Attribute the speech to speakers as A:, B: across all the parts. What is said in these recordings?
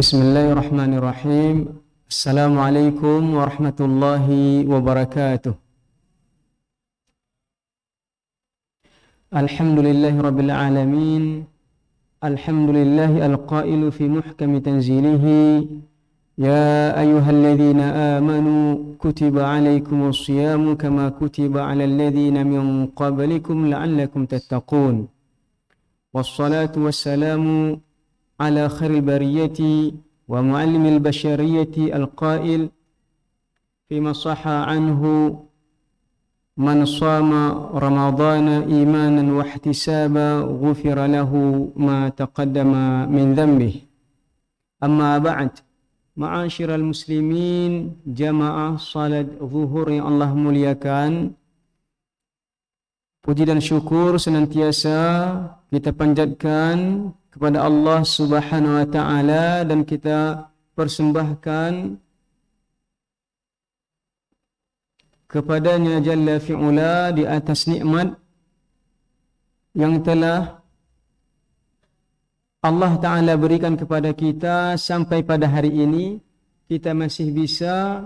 A: بسم الله الرحمن الرحيم السلام عليكم ورحمة الله وبركاته الحمد لله رب العالمين الحمد لله القائل في محكم تنزيله يا أيها الذين آمنوا كتب عليكم الصيام كما كتب على الذين من قبلكم لعلكم تتقون والصلاة والسلام على خير البرية ومعلم البشرية القائل فيما صح عنه من صام رمضان إيمانا واحتسابا غفر له ما تقدم من ذنبه أما بعد معاشر المسلمين جمع صلاة ظهور الله مليكان Puji dan syukur senantiasa kita panjatkan kepada Allah Subhanahu wa taala dan kita persembahkan kepadanya jalla fi'ula di atas nikmat yang telah Allah taala berikan kepada kita sampai pada hari ini kita masih bisa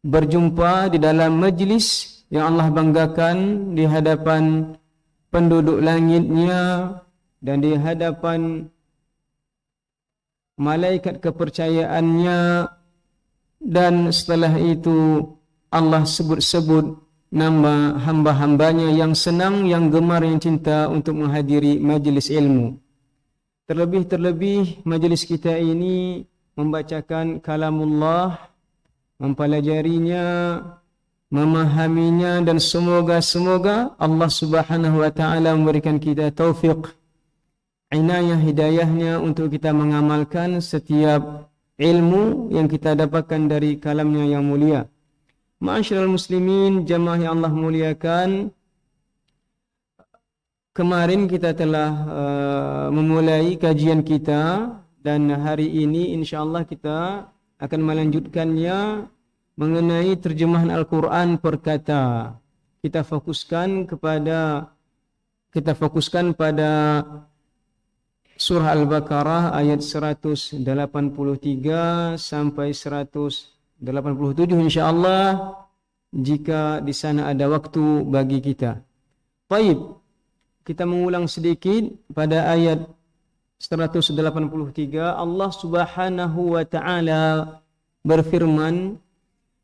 A: berjumpa di dalam majlis yang Allah banggakan di hadapan penduduk langitnya dan di hadapan malaikat kepercayaannya dan setelah itu Allah sebut-sebut nama hamba-hambanya yang senang, yang gemar, yang cinta untuk menghadiri majlis ilmu. Terlebih-terlebih majlis kita ini membacakan kalamullah, mempelajarinya, memahaminya dan semoga semoga Allah Subhanahu wa taala memberikan kita taufik inayah hidayahnya untuk kita mengamalkan setiap ilmu yang kita dapatkan dari kalamnya yang mulia. Ma'asyiral muslimin jemaah yang Allah muliakan kemarin kita telah uh, memulai kajian kita dan hari ini insyaallah kita akan melanjutkannya mengenai terjemahan Al-Quran perkata kita fokuskan kepada kita fokuskan pada surah Al-Baqarah ayat 183 sampai 187 insyaAllah jika di sana ada waktu bagi kita. Baik, kita mengulang sedikit pada ayat 183 Allah Subhanahu wa taala berfirman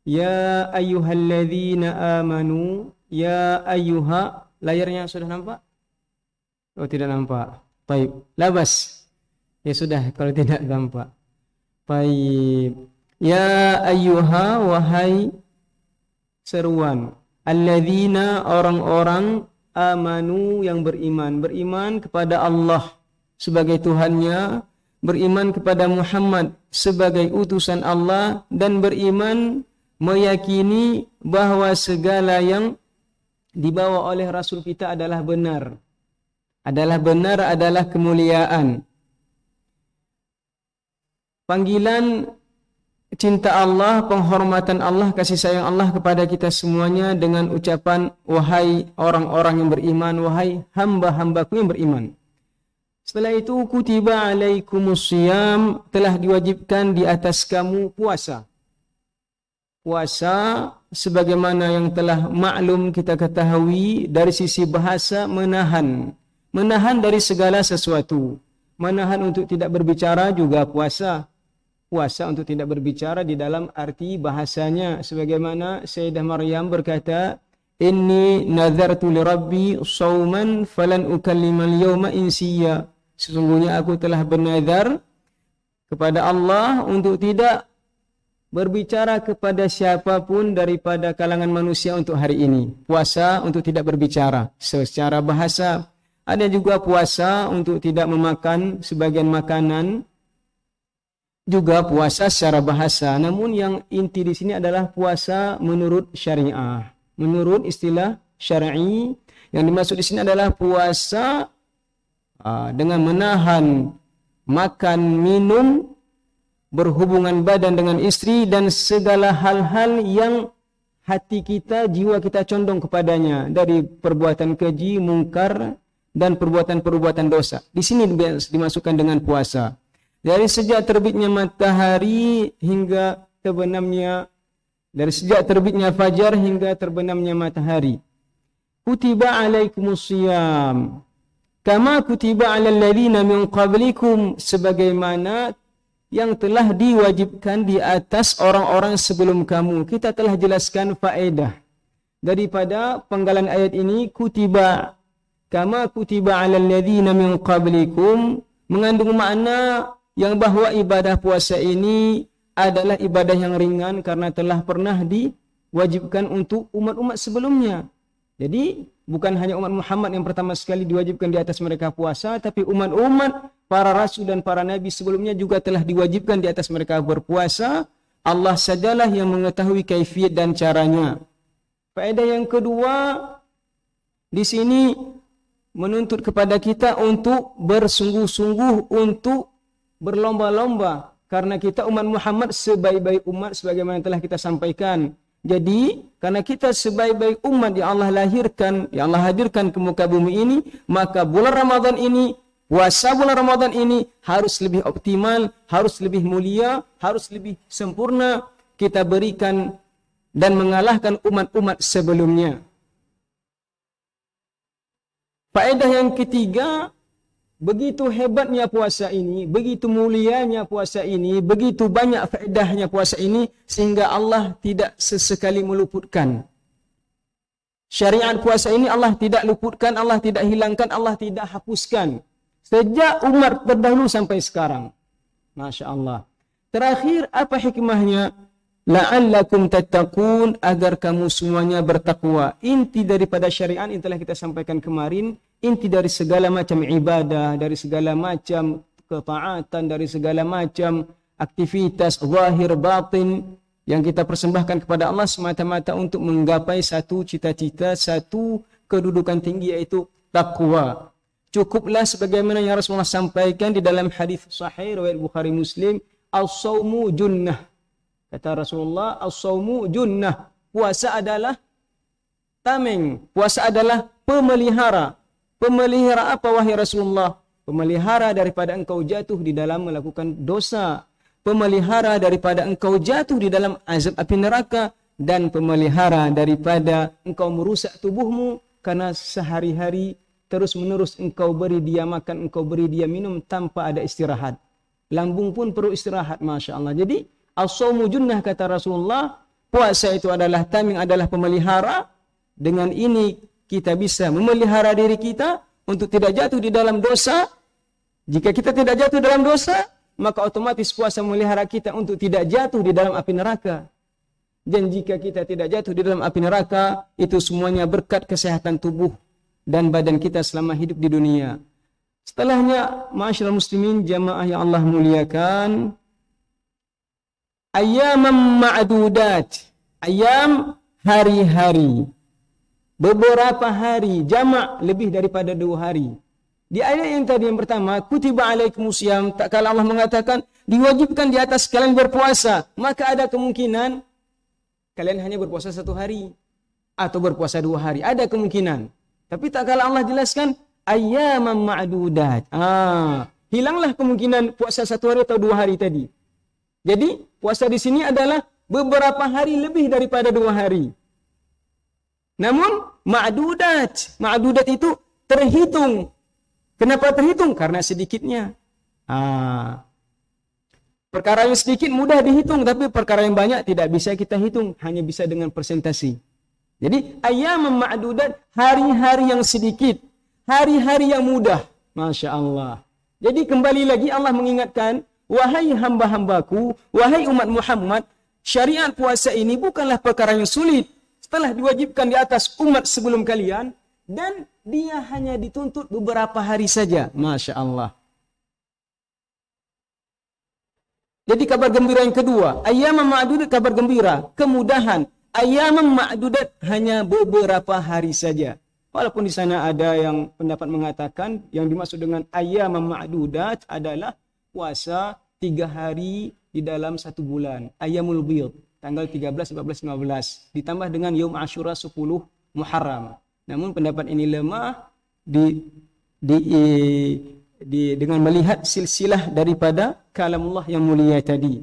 A: Ya أيها الذين آمنوا يا أيها layarnya sudah nampak oh tidak nampak طيب Labas. ya sudah kalau tidak nampak طيب Ya أيها wahai seruan الذين orang-orang amanu yang beriman beriman kepada Allah sebagai Tuhannya beriman kepada Muhammad sebagai utusan Allah dan beriman meyakini bahawa segala yang dibawa oleh Rasul kita adalah benar. Adalah benar adalah kemuliaan. Panggilan cinta Allah, penghormatan Allah, kasih sayang Allah kepada kita semuanya dengan ucapan wahai orang-orang yang beriman, wahai hamba-hambaku yang beriman. Setelah itu kutiba alaikumusiyam telah diwajibkan di atas kamu puasa puasa sebagaimana yang telah maklum kita ketahui dari sisi bahasa menahan menahan dari segala sesuatu menahan untuk tidak berbicara juga puasa puasa untuk tidak berbicara di dalam arti bahasanya sebagaimana Sayyidah Maryam berkata inni nadhartu li rabbi sawman falan ukallima al-yawma insiya sesungguhnya aku telah bernazar kepada Allah untuk tidak berbicara kepada siapapun daripada kalangan manusia untuk hari ini. Puasa untuk tidak berbicara secara bahasa. Ada juga puasa untuk tidak memakan sebagian makanan. Juga puasa secara bahasa. Namun yang inti di sini adalah puasa menurut syariah. Menurut istilah syar'i. Yang dimaksud di sini adalah puasa ah, dengan menahan makan, minum, berhubungan badan dengan istri dan segala hal-hal yang hati kita, jiwa kita condong kepadanya dari perbuatan keji, mungkar dan perbuatan-perbuatan dosa. Di sini dimasukkan dengan puasa. Dari sejak terbitnya matahari hingga terbenamnya dari sejak terbitnya fajar hingga terbenamnya matahari. Kutiba alaikumus siyam. Kama kutiba alal ladina min qablikum sebagaimana yang telah diwajibkan di atas orang-orang sebelum kamu. Kita telah jelaskan faedah daripada penggalan ayat ini kutiba kama kutiba alal ladzina min qablikum mengandung makna yang bahawa ibadah puasa ini adalah ibadah yang ringan karena telah pernah diwajibkan untuk umat-umat sebelumnya. Jadi bukan hanya umat Muhammad yang pertama sekali diwajibkan di atas mereka puasa tapi umat-umat para rasul dan para nabi sebelumnya juga telah diwajibkan di atas mereka berpuasa. Allah sajalah yang mengetahui kaifiat dan caranya. Faedah yang kedua di sini menuntut kepada kita untuk bersungguh-sungguh untuk berlomba-lomba karena kita umat Muhammad sebaik-baik umat sebagaimana telah kita sampaikan. Jadi, karena kita sebaik-baik umat yang Allah lahirkan, yang Allah hadirkan ke muka bumi ini, maka bulan Ramadan ini Puasa bulan Ramadan ini harus lebih optimal, harus lebih mulia, harus lebih sempurna kita berikan dan mengalahkan umat-umat sebelumnya. Faedah yang ketiga, begitu hebatnya puasa ini, begitu mulianya puasa ini, begitu banyak faedahnya puasa ini, sehingga Allah tidak sesekali meluputkan. Syariat puasa ini Allah tidak luputkan, Allah tidak hilangkan, Allah tidak hapuskan sejak Umar terdahulu sampai sekarang. Masya Allah. Terakhir apa hikmahnya? La'allakum tattaqun agar kamu semuanya bertakwa. Inti daripada syariat yang telah kita sampaikan kemarin, inti dari segala macam ibadah, dari segala macam ketaatan, dari segala macam aktivitas wahir batin yang kita persembahkan kepada Allah semata-mata untuk menggapai satu cita-cita, satu kedudukan tinggi yaitu takwa. Cukuplah sebagaimana yang Rasulullah sampaikan di dalam hadis sahih riwayat Bukhari Muslim, "As-sawmu junnah." Kata Rasulullah, "As-sawmu junnah." Puasa adalah tameng. Puasa adalah pemelihara. Pemelihara apa wahai Rasulullah? Pemelihara daripada engkau jatuh di dalam melakukan dosa. Pemelihara daripada engkau jatuh di dalam azab api neraka dan pemelihara daripada engkau merusak tubuhmu karena sehari-hari terus menerus engkau beri dia makan, engkau beri dia minum tanpa ada istirahat. Lambung pun perlu istirahat, Masya Allah. Jadi, asawmu junnah kata Rasulullah, puasa itu adalah taming, adalah pemelihara. Dengan ini kita bisa memelihara diri kita untuk tidak jatuh di dalam dosa. Jika kita tidak jatuh dalam dosa, maka otomatis puasa memelihara kita untuk tidak jatuh di dalam api neraka. Dan jika kita tidak jatuh di dalam api neraka, itu semuanya berkat kesehatan tubuh dan badan kita selama hidup di dunia. Setelahnya, masyarakat muslimin jamaah yang Allah muliakan, ayam ma'dudat, ayam hari-hari. Beberapa hari, jamak lebih daripada dua hari. Di ayat yang tadi yang pertama, kutiba alaikum tak kala Allah mengatakan, diwajibkan di atas kalian berpuasa, maka ada kemungkinan kalian hanya berpuasa satu hari atau berpuasa dua hari. Ada kemungkinan. Tapi tak kala Allah jelaskan ayyaman ma'dudat. Ha, hilanglah kemungkinan puasa satu hari atau dua hari tadi. Jadi, puasa di sini adalah beberapa hari lebih daripada dua hari. Namun, ma'dudat. Ma'dudat itu terhitung. Kenapa terhitung? Karena sedikitnya. Ha. Perkara yang sedikit mudah dihitung, tapi perkara yang banyak tidak bisa kita hitung. Hanya bisa dengan persentasi. Jadi ayam ma'dudat hari-hari yang sedikit, hari-hari yang mudah. Masya Allah. Jadi kembali lagi Allah mengingatkan, wahai hamba-hambaku, wahai umat Muhammad, syariat puasa ini bukanlah perkara yang sulit. Setelah diwajibkan di atas umat sebelum kalian, dan dia hanya dituntut beberapa hari saja. Masya Allah. Jadi kabar gembira yang kedua, ayam ma'dudat kabar gembira, kemudahan, Ayam ma'dudat hanya beberapa hari saja. Walaupun di sana ada yang pendapat mengatakan yang dimaksud dengan ayam ma'dudat adalah puasa tiga hari di dalam satu bulan. Ayamul Bid, tanggal 13, 14, 15. Ditambah dengan Yom Ashura 10 Muharram. Namun pendapat ini lemah di, di, di, di dengan melihat silsilah daripada kalamullah yang mulia tadi.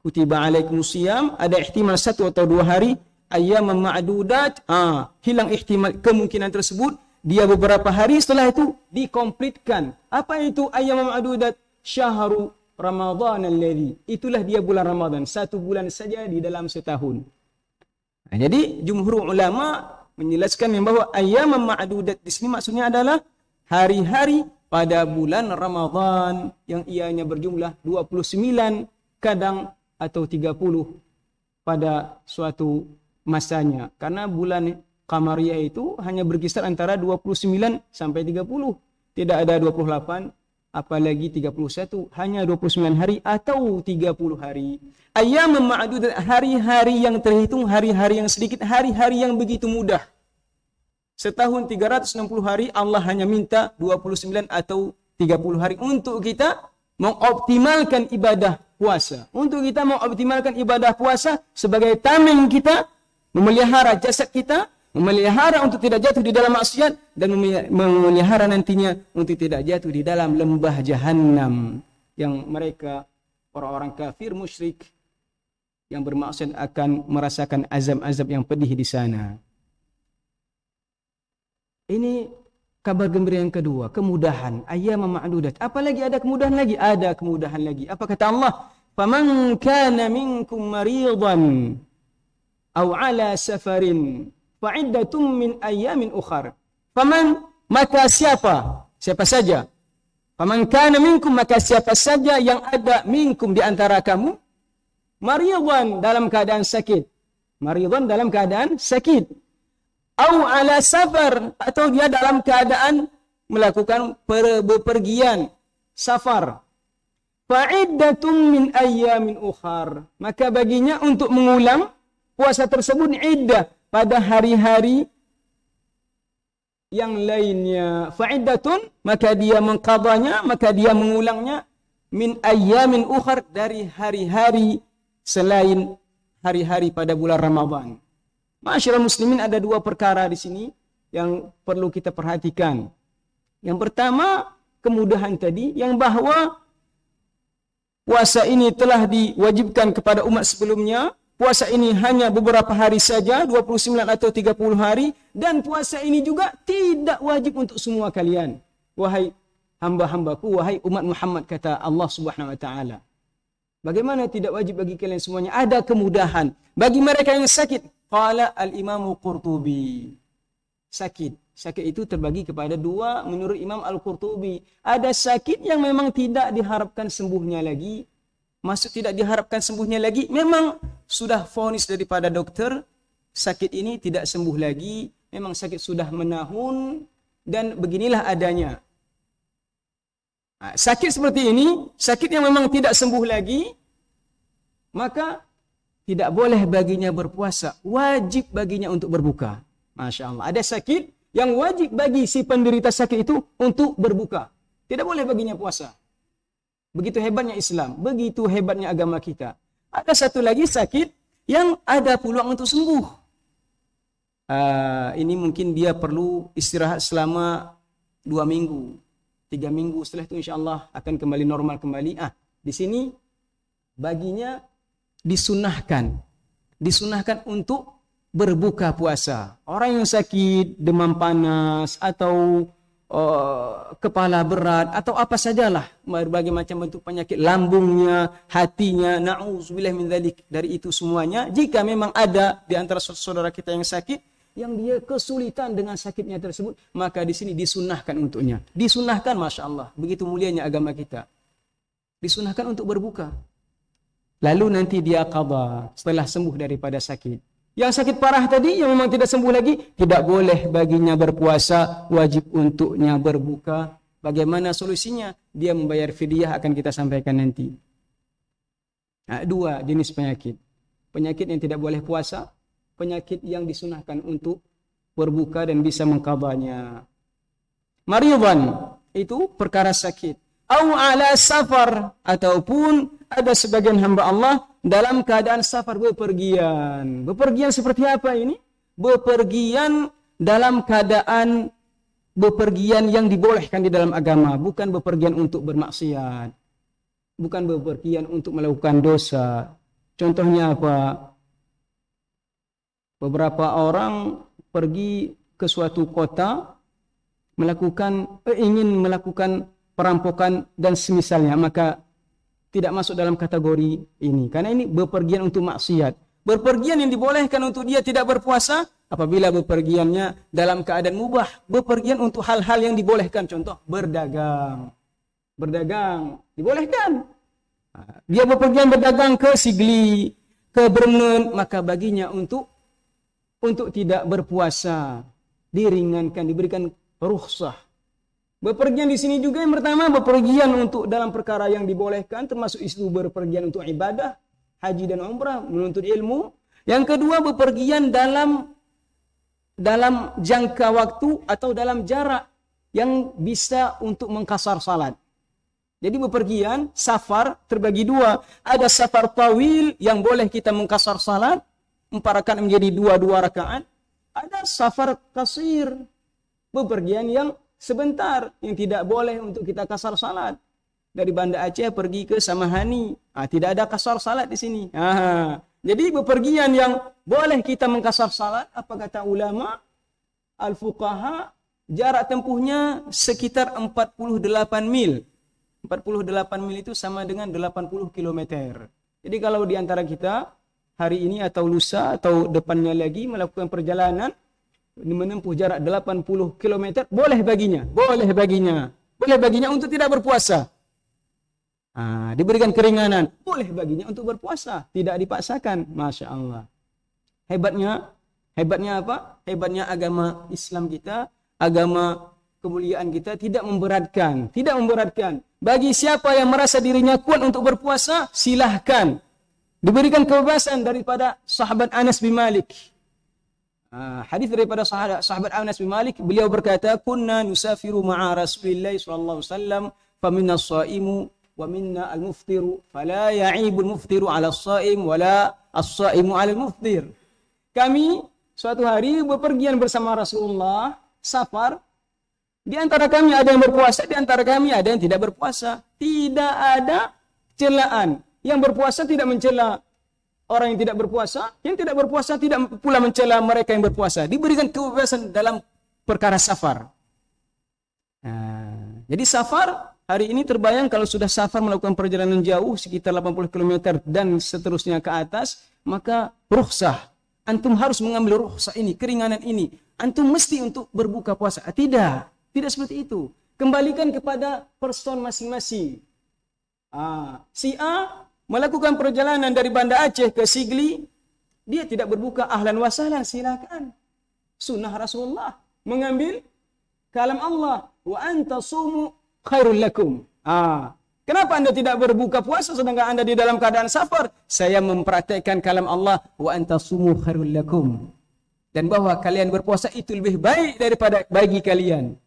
A: Kutiba alaikum siyam, ada ihtimal satu atau dua hari, ayam ma'dudat ha, hilang ihtimal kemungkinan tersebut dia beberapa hari setelah itu dikomplitkan apa itu ayam ma'dudat syahru ramadhan al ladhi itulah dia bulan ramadhan satu bulan saja di dalam setahun nah, ha, jadi jumhur ulama menjelaskan yang bahawa ayam ma'dudat di sini maksudnya adalah hari-hari pada bulan Ramadhan yang ianya berjumlah 29 kadang atau 30 pada suatu masanya. Karena bulan Kamariah itu hanya berkisar antara 29 sampai 30. Tidak ada 28, apalagi 31. Hanya 29 hari atau 30 hari. Ayam ma'adudat hari-hari yang terhitung, hari-hari yang sedikit, hari-hari yang begitu mudah. Setahun 360 hari Allah hanya minta 29 atau 30 hari untuk kita mengoptimalkan ibadah puasa. Untuk kita mengoptimalkan ibadah puasa sebagai tameng kita memelihara jasad kita, memelihara untuk tidak jatuh di dalam maksiat dan memelihara nantinya untuk tidak jatuh di dalam lembah jahanam yang mereka orang-orang kafir musyrik yang bermaksud akan merasakan azab-azab yang pedih di sana. Ini kabar gembira yang kedua, kemudahan. Ayyama ma'dudat. Apalagi ada kemudahan lagi? Ada kemudahan lagi. Apa kata Allah? Faman kana minkum maridan atau ala safarin fa iddatum min ayamin ukhar faman maka siapa siapa saja faman kana minkum maka siapa saja yang ada minkum di antara kamu maridan dalam keadaan sakit maridan dalam keadaan sakit atau ala safar atau dia dalam keadaan melakukan perbepergian safar fa iddatum min ayamin ukhar maka baginya untuk mengulang puasa tersebut iddah pada hari-hari yang lainnya fa'iddatun maka dia mengkadanya maka dia mengulangnya min ayyamin ukhar dari hari-hari selain hari-hari pada bulan Ramadhan. Masyarakat muslimin ada dua perkara di sini yang perlu kita perhatikan. Yang pertama, kemudahan tadi yang bahawa puasa ini telah diwajibkan kepada umat sebelumnya puasa ini hanya beberapa hari saja, 29 atau 30 hari. Dan puasa ini juga tidak wajib untuk semua kalian. Wahai hamba-hambaku, wahai umat Muhammad kata Allah subhanahu wa ta'ala. Bagaimana tidak wajib bagi kalian semuanya? Ada kemudahan. Bagi mereka yang sakit, Qala al-imamu Qurtubi. Sakit. Sakit itu terbagi kepada dua menurut Imam Al-Qurtubi. Ada sakit yang memang tidak diharapkan sembuhnya lagi masuk tidak diharapkan sembuhnya lagi memang sudah fonis daripada doktor sakit ini tidak sembuh lagi memang sakit sudah menahun dan beginilah adanya ha, sakit seperti ini sakit yang memang tidak sembuh lagi maka tidak boleh baginya berpuasa wajib baginya untuk berbuka Masya Allah. Ada sakit yang wajib bagi si penderita sakit itu untuk berbuka. Tidak boleh baginya puasa. Begitu hebatnya Islam, begitu hebatnya agama kita. Ada satu lagi sakit yang ada peluang untuk sembuh. Uh, ini mungkin dia perlu istirahat selama dua minggu, tiga minggu setelah itu insya Allah akan kembali normal kembali. Ah, di sini baginya disunahkan, disunahkan untuk berbuka puasa. Orang yang sakit, demam panas atau uh, kepala berat atau apa sajalah berbagai macam bentuk penyakit lambungnya, hatinya, na'udzubillah min dzalik dari itu semuanya. Jika memang ada di antara saudara kita yang sakit yang dia kesulitan dengan sakitnya tersebut, maka di sini disunahkan untuknya. Disunahkan Masya Allah. Begitu mulianya agama kita. Disunahkan untuk berbuka. Lalu nanti dia qadha setelah sembuh daripada sakit. Yang sakit parah tadi yang memang tidak sembuh lagi tidak boleh baginya berpuasa wajib untuknya berbuka. Bagaimana solusinya? Dia membayar fidyah akan kita sampaikan nanti. Nah, ha, dua jenis penyakit. Penyakit yang tidak boleh puasa, penyakit yang disunahkan untuk berbuka dan bisa mengkabarnya. Maridhan itu perkara sakit. Au ala safar ataupun ada sebagian hamba Allah dalam keadaan safar bepergian. Bepergian seperti apa ini? Bepergian dalam keadaan bepergian yang dibolehkan di dalam agama, bukan bepergian untuk bermaksiat. Bukan bepergian untuk melakukan dosa. Contohnya apa? Beberapa orang pergi ke suatu kota melakukan eh, ingin melakukan perampokan dan semisalnya maka tidak masuk dalam kategori ini karena ini bepergian untuk maksiat berpergian yang dibolehkan untuk dia tidak berpuasa apabila bepergiannya dalam keadaan mubah bepergian untuk hal-hal yang dibolehkan contoh berdagang berdagang dibolehkan ha, dia berpergian berdagang ke Sigli ke Bremen maka baginya untuk untuk tidak berpuasa diringankan diberikan rukhsah Bepergian di sini juga yang pertama bepergian untuk dalam perkara yang dibolehkan termasuk itu bepergian untuk ibadah, haji dan umrah, menuntut ilmu. Yang kedua bepergian dalam dalam jangka waktu atau dalam jarak yang bisa untuk mengkasar salat. Jadi bepergian, safar terbagi dua. Ada safar tawil yang boleh kita mengkasar salat. memparakan menjadi dua-dua rakaat. Ada safar kasir. Bepergian yang sebentar yang tidak boleh untuk kita kasar salat dari Banda Aceh pergi ke Samahani ha, tidak ada kasar salat di sini ah, ha. jadi bepergian yang boleh kita mengkasar salat apa kata ulama al-fuqaha jarak tempuhnya sekitar 48 mil 48 mil itu sama dengan 80 km jadi kalau di antara kita hari ini atau lusa atau depannya lagi melakukan perjalanan menempuh jarak 80 km boleh baginya boleh baginya boleh baginya untuk tidak berpuasa ah, diberikan keringanan boleh baginya untuk berpuasa tidak dipaksakan masya Allah hebatnya hebatnya apa hebatnya agama Islam kita agama kemuliaan kita tidak memberatkan tidak memberatkan bagi siapa yang merasa dirinya kuat untuk berpuasa silahkan diberikan kebebasan daripada sahabat Anas bin Malik Ah, hadis daripada sahabat, sahabat Anas bin Malik beliau berkata kunna nusafiru ma'a Rasulillah sallallahu sallam. wasallam fa minna as-sa'imu wa minna al-muftir fala ya'ibul muftir 'ala as-sa'im wala as saim 'ala al-muftir kami suatu hari berpergian bersama Rasulullah safar di antara kami ada yang berpuasa di antara kami ada yang tidak berpuasa tidak ada celaan yang berpuasa tidak mencela orang yang tidak berpuasa, yang tidak berpuasa tidak pula mencela mereka yang berpuasa. Diberikan kebebasan dalam perkara safar. Nah, ha, jadi safar hari ini terbayang kalau sudah safar melakukan perjalanan jauh sekitar 80 km dan seterusnya ke atas, maka rukhsah. Antum harus mengambil rukhsah ini, keringanan ini. Antum mesti untuk berbuka puasa. Tidak, tidak seperti itu. Kembalikan kepada person masing-masing. Ah, si A melakukan perjalanan dari Bandar Aceh ke Sigli, dia tidak berbuka ahlan wasalan, silakan. Sunnah Rasulullah mengambil kalam Allah, wa anta sumu khairul lakum. Ah. Kenapa anda tidak berbuka puasa sedangkan anda di dalam keadaan safar? Saya mempraktekkan kalam Allah, wa anta sumu khairul lakum. Dan bahwa kalian berpuasa itu lebih baik daripada bagi kalian.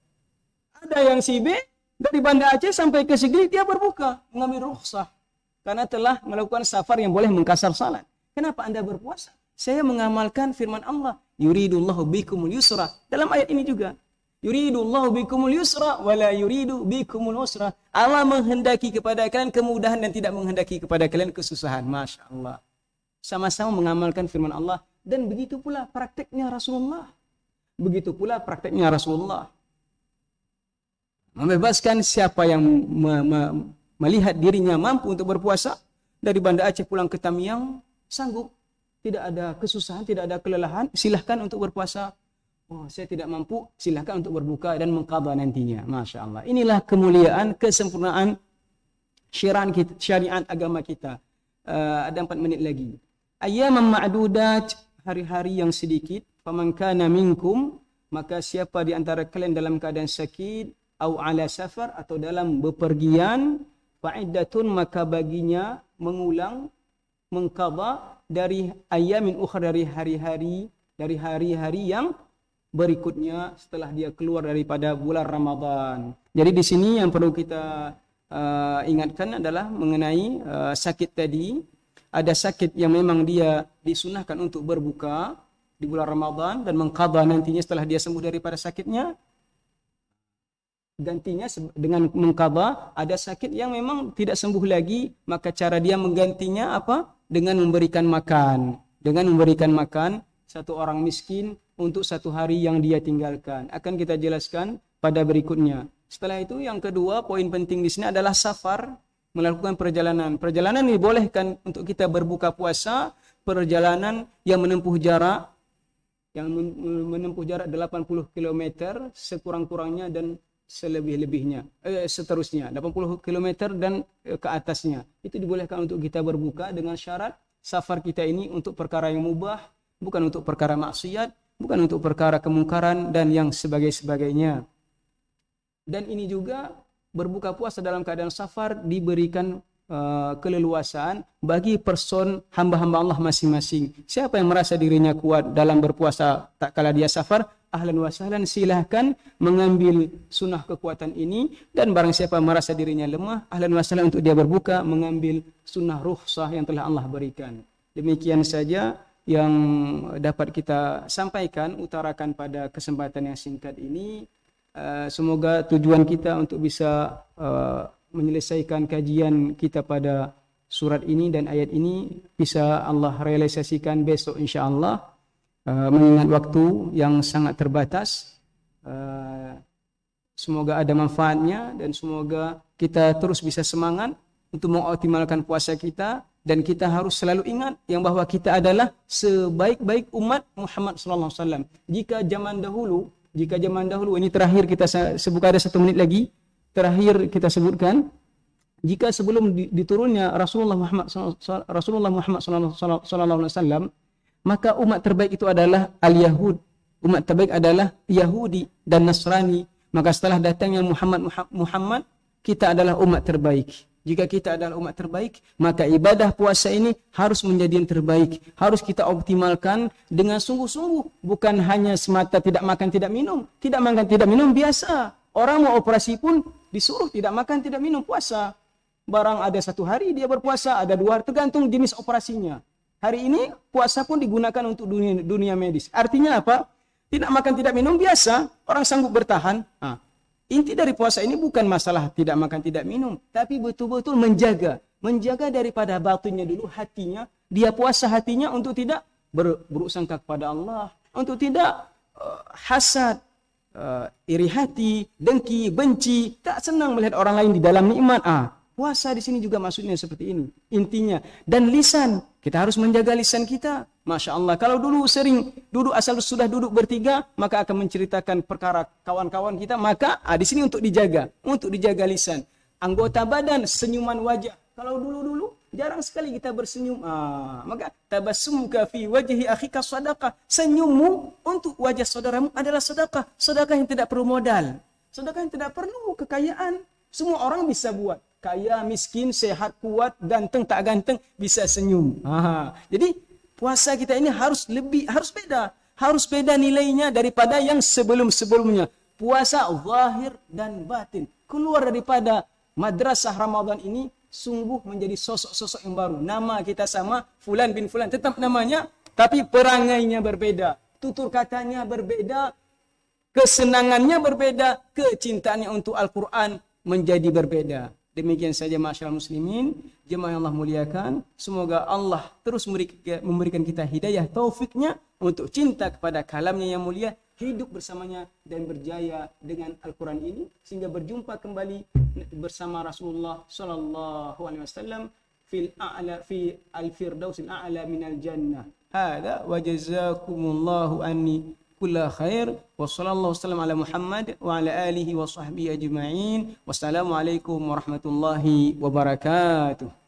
A: Ada yang si B, dari Bandar Aceh sampai ke Sigli, dia berbuka. Mengambil rukhsah karena telah melakukan safar yang boleh mengkasar salat. Kenapa anda berpuasa? Saya mengamalkan firman Allah. Yuridu Yuridullahu bikumul yusra. Dalam ayat ini juga. Yuridu Yuridullahu bikumul yusra. Wala yuridu bikumul usra. Allah menghendaki kepada kalian kemudahan dan tidak menghendaki kepada kalian kesusahan. Masya Allah. Sama-sama mengamalkan firman Allah. Dan begitu pula prakteknya Rasulullah. Begitu pula prakteknya Rasulullah. Membebaskan siapa yang me- me- melihat dirinya mampu untuk berpuasa dari Banda Aceh pulang ke Tamiang sanggup tidak ada kesusahan tidak ada kelelahan Silakan untuk berpuasa oh saya tidak mampu Silakan untuk berbuka dan mengkaba nantinya masya Allah inilah kemuliaan kesempurnaan syariat kita, syariat agama kita uh, ada empat menit lagi ayam ma'dudat hari-hari yang sedikit pamankana minkum maka siapa di antara kalian dalam keadaan sakit atau ala safar atau dalam bepergian fa'iddatun maka baginya mengulang mengkada dari ayamin ukhra dari hari-hari dari hari-hari yang berikutnya setelah dia keluar daripada bulan Ramadan. Jadi di sini yang perlu kita uh, ingatkan adalah mengenai uh, sakit tadi ada sakit yang memang dia disunahkan untuk berbuka di bulan Ramadan dan mengkada nantinya setelah dia sembuh daripada sakitnya gantinya dengan mengkaba ada sakit yang memang tidak sembuh lagi maka cara dia menggantinya apa dengan memberikan makan dengan memberikan makan satu orang miskin untuk satu hari yang dia tinggalkan akan kita jelaskan pada berikutnya setelah itu yang kedua poin penting di sini adalah safar melakukan perjalanan perjalanan dibolehkan untuk kita berbuka puasa perjalanan yang menempuh jarak yang menempuh jarak 80 km sekurang-kurangnya dan selebih-lebihnya eh, seterusnya 80 km dan eh, ke atasnya itu dibolehkan untuk kita berbuka dengan syarat safar kita ini untuk perkara yang mubah bukan untuk perkara maksiat bukan untuk perkara kemungkaran dan yang sebagainya dan ini juga berbuka puasa dalam keadaan safar diberikan Uh, keleluasaan bagi person hamba-hamba Allah masing-masing. Siapa yang merasa dirinya kuat dalam berpuasa tak kala dia safar, ahlan wa sahlan silahkan mengambil sunnah kekuatan ini dan barang siapa merasa dirinya lemah ahlan wa sahlan untuk dia berbuka mengambil sunnah ruhsah yang telah Allah berikan demikian saja yang dapat kita sampaikan utarakan pada kesempatan yang singkat ini eh, semoga tujuan kita untuk bisa eh, menyelesaikan kajian kita pada surat ini dan ayat ini bisa Allah realisasikan besok insyaallah Allah Eh, mengingat waktu yang sangat terbatas eh, semoga ada manfaatnya dan semoga kita terus bisa semangat untuk mengoptimalkan puasa kita dan kita harus selalu ingat yang bahawa kita adalah sebaik-baik umat Muhammad sallallahu alaihi wasallam. Jika zaman dahulu, jika zaman dahulu ini terakhir kita sebut ada satu minit lagi, terakhir kita sebutkan jika sebelum diturunnya Rasulullah Muhammad sallallahu alaihi wasallam maka umat terbaik itu adalah al-Yahud. Umat terbaik adalah Yahudi dan Nasrani. Maka setelah datangnya Muhammad Muhammad, kita adalah umat terbaik. Jika kita adalah umat terbaik, maka ibadah puasa ini harus menjadi yang terbaik. Harus kita optimalkan dengan sungguh-sungguh. Bukan hanya semata tidak makan, tidak minum. Tidak makan, tidak minum, biasa. Orang mau operasi pun disuruh tidak makan, tidak minum, puasa. Barang ada satu hari dia berpuasa, ada dua hari, tergantung jenis operasinya. Hari ini puasa pun digunakan untuk dunia, dunia medis. Artinya apa? Tidak makan, tidak minum biasa. Orang sanggup bertahan. Nah, ha. inti dari puasa ini bukan masalah tidak makan, tidak minum. Tapi betul-betul menjaga. Menjaga daripada batunya dulu hatinya. Dia puasa hatinya untuk tidak ber, berusangka kepada Allah. Untuk tidak uh, hasad, uh, iri hati, dengki, benci. Tak senang melihat orang lain di dalam nikmat. Ah, Puasa di sini juga maksudnya seperti ini. Intinya. Dan lisan. Kita harus menjaga lisan kita. Masya Allah. Kalau dulu sering duduk, asal sudah duduk bertiga, maka akan menceritakan perkara kawan-kawan kita. Maka ah, di sini untuk dijaga. Untuk dijaga lisan. Anggota badan, senyuman wajah. Kalau dulu-dulu, jarang sekali kita bersenyum. Ah, maka tabassumka fi wajhi akhika sadaqah. Senyummu untuk wajah saudaramu adalah sedekah. Sedekah yang tidak perlu modal. Sedekah yang tidak perlu kekayaan. Semua orang bisa buat. kaya miskin sehat kuat ganteng tak ganteng bisa senyum Aha. jadi puasa kita ini harus lebih harus beda harus beda nilainya daripada yang sebelum sebelumnya puasa zahir dan batin keluar daripada madrasah ramadan ini sungguh menjadi sosok-sosok yang baru nama kita sama fulan bin fulan tetap namanya tapi perangainya berbeda tutur katanya berbeda kesenangannya berbeda kecintaannya untuk al-quran menjadi berbeda Demikian saja masyarakat muslimin, jemaah yang Allah muliakan. Semoga Allah terus memberikan kita hidayah taufiknya untuk cinta kepada kalamnya yang mulia, hidup bersamanya dan berjaya dengan Al-Quran ini sehingga berjumpa kembali bersama Rasulullah saw. alaihi wasallam fil a'la fi al-firdausil a'la min al-jannah. كل خير وصلى الله وسلم على محمد وعلى آله وصحبه أجمعين والسلام عليكم ورحمة الله وبركاته